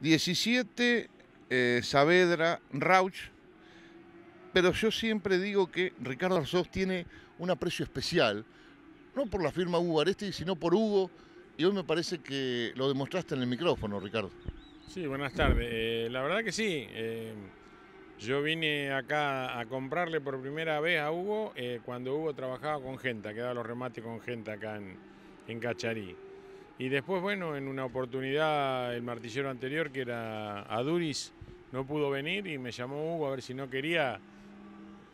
17 eh, Saavedra, Rauch, pero yo siempre digo que Ricardo Arzós tiene un aprecio especial, no por la firma Hugo sino por Hugo, y hoy me parece que lo demostraste en el micrófono, Ricardo. Sí, buenas tardes. Eh, la verdad que sí. Eh, yo vine acá a comprarle por primera vez a Hugo cuando Hugo trabajaba con Genta, que daba los remates con Genta acá en Cacharí. Y después, bueno, en una oportunidad el martillero anterior, que era Aduris, no pudo venir y me llamó Hugo a ver si no quería,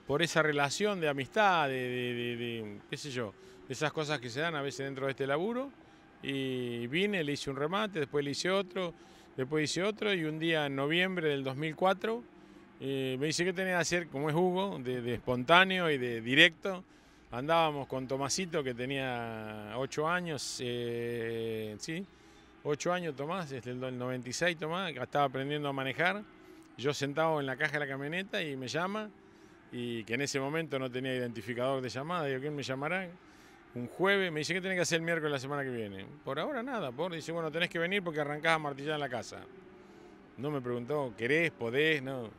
por esa relación de amistad, de, qué sé yo, de esas cosas que se dan a veces dentro de este laburo. Y vine, le hice un remate, después le hice otro, después hice otro y un día en noviembre del 2004 eh, me dice que tenía que hacer, como es Hugo, de espontáneo y de directo andábamos con Tomasito que tenía ocho años, eh, sí, 8 años Tomás, desde el 96 Tomás, que estaba aprendiendo a manejar, yo sentado en la caja de la camioneta y me llama, y que en ese momento no tenía identificador de llamada, digo, ¿quién me llamará? Un jueves, me dice, ¿qué tenés que hacer el miércoles la semana que viene? Por ahora nada, por, dice, bueno, tenés que venir porque arrancás a martillar en la casa. No me preguntó, ¿querés, podés? No.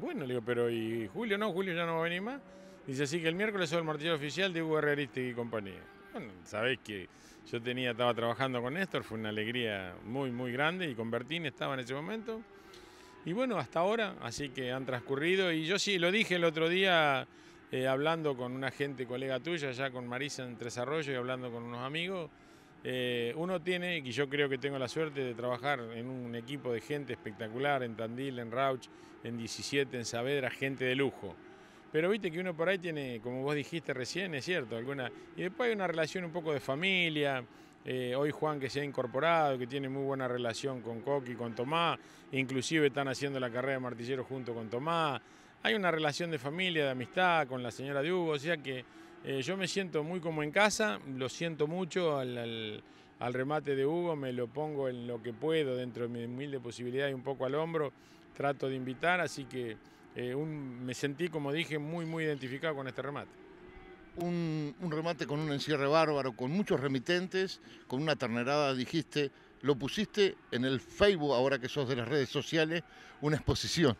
Bueno, le digo, pero ¿y Julio? No, Julio ya no va a venir más. Dice así que el miércoles soy el martillo oficial de Hugo y compañía. Bueno, sabéis que yo tenía, estaba trabajando con Néstor, fue una alegría muy, muy grande y con Bertín estaba en ese momento. Y bueno, hasta ahora, así que han transcurrido. Y yo sí, lo dije el otro día eh, hablando con una gente, colega tuya, ya con Marisa en Tres y hablando con unos amigos. Eh, uno tiene, y yo creo que tengo la suerte de trabajar en un equipo de gente espectacular, en Tandil, en Rauch, en 17, en Saavedra, gente de lujo. Pero viste que uno por ahí tiene, como vos dijiste recién, es cierto, alguna. Y después hay una relación un poco de familia. Eh, hoy Juan que se ha incorporado, que tiene muy buena relación con Coqui, con Tomás, inclusive están haciendo la carrera de martillero junto con Tomás. Hay una relación de familia, de amistad con la señora de Hugo, o sea que eh, yo me siento muy como en casa, lo siento mucho al, al, remate de Hugo, me lo pongo en lo que puedo dentro de mi humilde posibilidad y un poco al hombro, trato de invitar, así que eh, me sentí, como dije, muy, muy identificado con este remate. Un, remate con un encierre bárbaro, con muchos remitentes, con una ternerada, dijiste, lo pusiste en el Facebook, ahora que sos de las redes sociales, una exposición.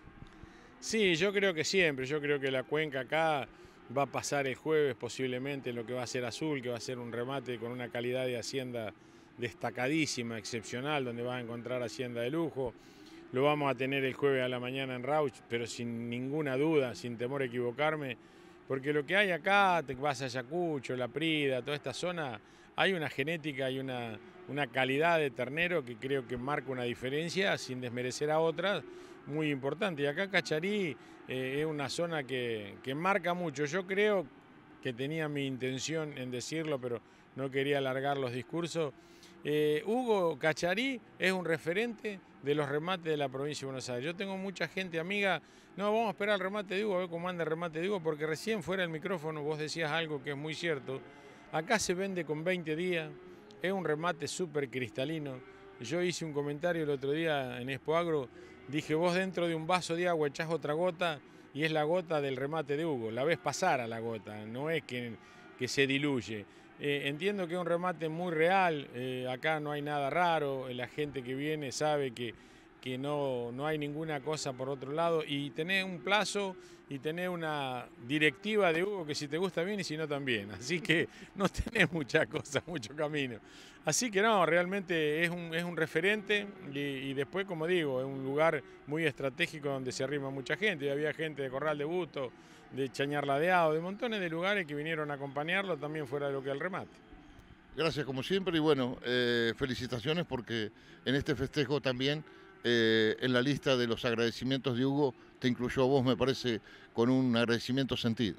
Sí, yo creo que siempre, yo creo que la cuenca acá va a pasar el jueves posiblemente lo que va a ser Azul, que va a ser un remate con una calidad de hacienda destacadísima, excepcional, donde va a encontrar hacienda de lujo, lo vamos a tener el jueves a la mañana en Rauch, pero sin ninguna duda, sin temor a equivocarme, porque lo que hay acá, te vas a Ayacucho, La Prida, toda esta zona, hay una genética, hay una, una calidad de ternero que creo que marca una diferencia, sin desmerecer a otras, muy importante. Y acá Cacharí eh, es una zona que, que marca mucho. Yo creo que tenía mi intención en decirlo, pero no quería alargar los discursos. Eh, Hugo Cacharí es un referente de los remates de la provincia de Buenos Aires. Yo tengo mucha gente amiga, no, vamos a esperar el remate de Hugo, a ver cómo anda el remate de Hugo, porque recién fuera el micrófono vos decías algo que es muy cierto. Acá se vende con 20 días, es un remate súper cristalino. Yo hice un comentario el otro día en Expo dije, vos dentro de un vaso de agua echás otra gota y es la gota del remate de Hugo, la ves pasar a la gota, no es que, que se diluye. Eh, entiendo que es un remate muy real, eh, acá no hay nada raro, la gente que viene sabe que, que no, no, hay ninguna cosa por otro lado y tenés un plazo y tenés una directiva de Hugo que si te gusta bien y si no también, así que no tenés mucha cosa, mucho camino. Así que no, realmente es un, es un referente y, después, como digo, es un lugar muy estratégico donde se arrima mucha gente, había gente de Corral de Busto, de Chañarladeado, de montones de lugares que vinieron a acompañarlo también fuera de lo que el remate. Gracias como siempre y bueno, eh, felicitaciones porque en este festejo también eh, en la lista de los agradecimientos de Hugo te incluyó a vos, me parece, con un agradecimiento sentido.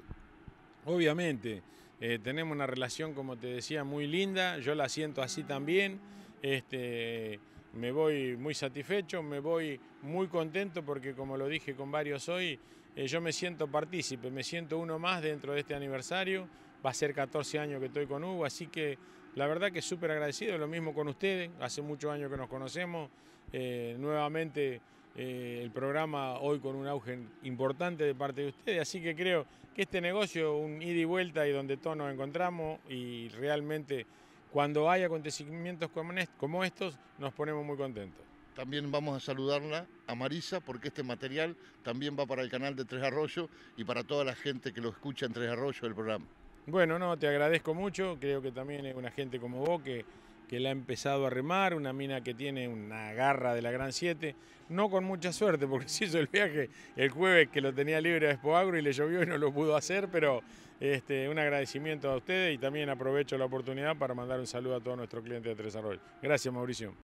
Obviamente, eh, tenemos una relación, como te decía, muy linda, yo la siento así también, este, me voy muy satisfecho, me voy muy contento porque como lo dije con varios hoy, eh, yo me siento partícipe, me siento uno más dentro de este aniversario, va a ser 14 años que estoy con Hugo, así que la verdad que súper agradecido, lo mismo con ustedes, hace muchos años que nos conocemos, eh, nuevamente eh, el programa hoy con un auge importante de parte de ustedes, así que creo que este negocio, un ida y vuelta y donde todos nos encontramos y realmente cuando hay acontecimientos como estos nos ponemos muy contentos también vamos a saludarla a Marisa porque este material también va para el canal de Tres Arroyos y para toda la gente que lo escucha en Tres Arroyos el programa. Bueno, no, te agradezco mucho, creo que también es una gente como vos que, la ha empezado a remar, una mina que tiene una garra de la Gran 7, no con mucha suerte porque se hizo el viaje el jueves que lo tenía libre a Despoagro y le llovió y no lo pudo hacer, pero este, un agradecimiento a ustedes y también aprovecho la oportunidad para mandar un saludo a todos nuestros clientes de Tres Arroyos. Gracias Mauricio.